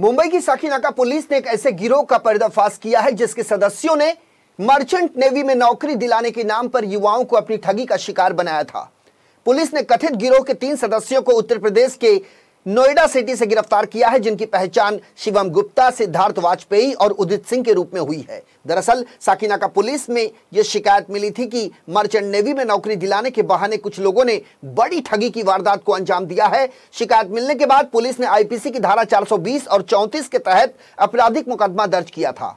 मुंबई की साकीनाका पुलिस ने एक ऐसे गिरोह का पर्दाफाश किया है जिसके सदस्यों ने मर्चेंट नेवी में नौकरी दिलाने के नाम पर युवाओं को अपनी ठगी का शिकार बनाया था पुलिस ने कथित गिरोह के तीन सदस्यों को उत्तर प्रदेश के नोएडा सिटी से गिरफ्तार किया है जिनकी पहचान शिवम गुप्ता सिद्धार्थ वाजपेयी और उदित सिंह के रूप में हुई है दरअसल का पुलिस में यह शिकायत मिली थी कि मर्चेंट नेवी में नौकरी दिलाने के बहाने कुछ लोगों ने बड़ी ठगी की वारदात को अंजाम दिया है शिकायत मिलने के बाद पुलिस ने आईपीसी की धारा चार और चौंतीस के तहत आपराधिक मुकदमा दर्ज किया था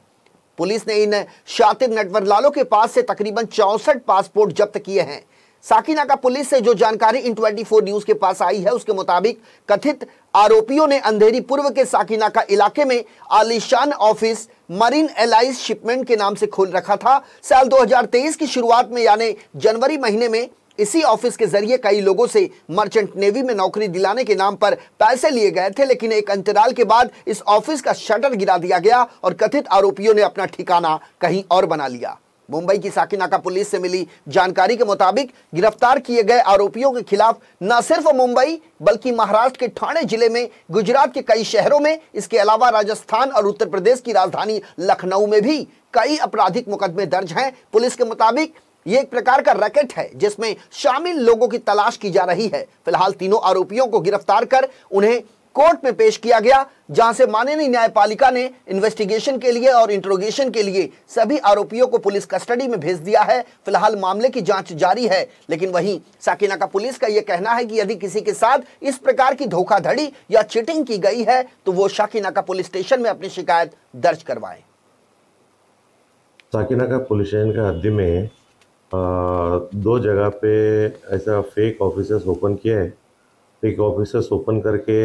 पुलिस ने इन शातिर लालों के पास से तकरीबन चौसठ पासपोर्ट जब्त किए हैं साकिना का पुलिस से जो जानकारी इन 24 न्यूज के पास आई है उसके मुताबिक कथित आरोपियों ने अंधेरी पूर्व के साकिना का इलाके में आलिशान ऑफिस मरीन एलाइज शिपमेंट के नाम से खोल रखा था साल 2023 की शुरुआत में यानी जनवरी महीने में इसी ऑफिस के जरिए कई लोगों से मर्चेंट नेवी में नौकरी दिलाने के नाम पर पैसे लिए गए थे लेकिन एक अंतराल के बाद इस ऑफिस का शटर गिरा दिया गया और कथित आरोपियों ने अपना ठिकाना कहीं और बना लिया मुंबई की साकिनाका पुलिस से मिली जानकारी के मुताबिक गिरफ्तार किए गए आरोपियों के खिलाफ न सिर्फ मुंबई बल्कि महाराष्ट्र के ठाणे जिले में गुजरात के कई शहरों में इसके अलावा राजस्थान और उत्तर प्रदेश की राजधानी लखनऊ में भी कई आपराधिक मुकदमे दर्ज हैं पुलिस के मुताबिक ये एक प्रकार का रैकेट है जिसमें शामिल लोगों की तलाश की जा रही है फिलहाल तीनों आरोपियों को गिरफ्तार कर उन्हें कोर्ट में पेश किया गया जहां से माननीय न्यायपालिका ने इन्वेस्टिगेशन के लिए और इंट्रोगेशन के लिए सभी आरोपियों को पुलिस कस्टडी में भेज दिया है फिलहाल मामले की जांच जारी है लेकिन वहीं साकिना का पुलिस का यह कहना है कि यदि किसी के साथ इस प्रकार की धोखाधड़ी या चीटिंग की गई है तो वो साकिना का पुलिस स्टेशन में अपनी शिकायत दर्ज करवाए साकिना का पुलिस स्टेशन के हद्दी में आ, दो जगह पे ऐसा फेक ऑफिस ओपन किया है एक ऑफिस ओपन करके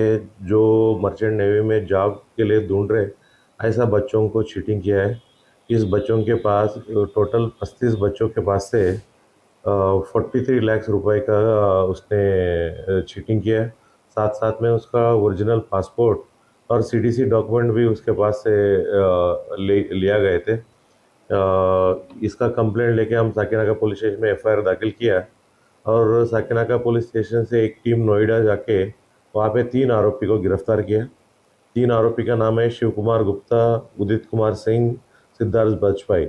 जो मर्चेंट नेवी में जॉब के लिए ढूंढ रहे ऐसा बच्चों को चीटिंग किया है इस बच्चों के पास टोटल पस्तीस बच्चों के पास से फोर्टी थ्री लैक्स रुपए का उसने चीटिंग किया है साथ साथ में उसका ओरिजिनल पासपोर्ट और सीडीसी डॉक्यूमेंट भी उसके पास से ले लिया गए थे इसका कंप्लेंट लेके हम साकिनागर पुलिस स्टेशन में एफआईआर दाखिल किया और साकिनाका पुलिस स्टेशन से एक टीम नोएडा जाके वहाँ पे तीन आरोपी को गिरफ्तार किया तीन आरोपी का नाम है शिव कुमार गुप्ता उदित कुमार सिंह सिद्धार्थ बाजपाई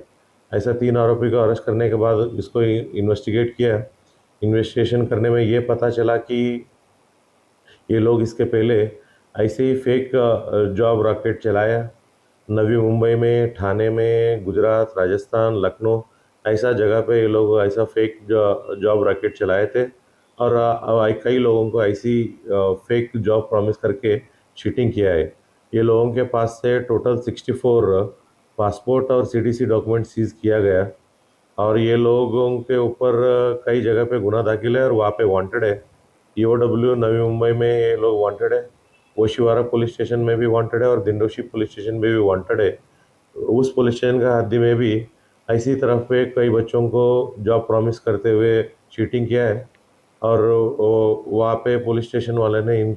ऐसा तीन आरोपी को अरेस्ट करने के बाद इसको इन्वेस्टिगेट किया इन्वेस्टिगेशन करने में ये पता चला कि ये लोग इसके पहले ऐसे ही फेक जॉब रॉकेट चलाया नवी मुंबई में ठाणे में गुजरात राजस्थान लखनऊ ऐसा जगह पे ये लोग ऐसा फेक जॉब रैकेट चलाए थे और कई लोगों को ऐसी फेक जॉब प्रॉमिस करके चीटिंग किया है ये लोगों के पास से टोटल 64 पासपोर्ट और सीडीसी डॉक्यूमेंट सीज किया गया और ये लोगों के ऊपर कई जगह पे गुना दाखिल है और वहाँ पे वांटेड है E e W Navi Mumbai में ये लोग वांटेड है ओशिवारा पुलिस स्टेशन में भी वांटेड है और दिंडोशी पुलिस स्टेशन में भी वांटेड है उस पुलिस स्टेशन का हद्दी में भी ऐसी तरफ पे कई बच्चों को जॉब प्रॉमिस करते हुए चीटिंग किया है और वहाँ पे पुलिस स्टेशन वाले ने इन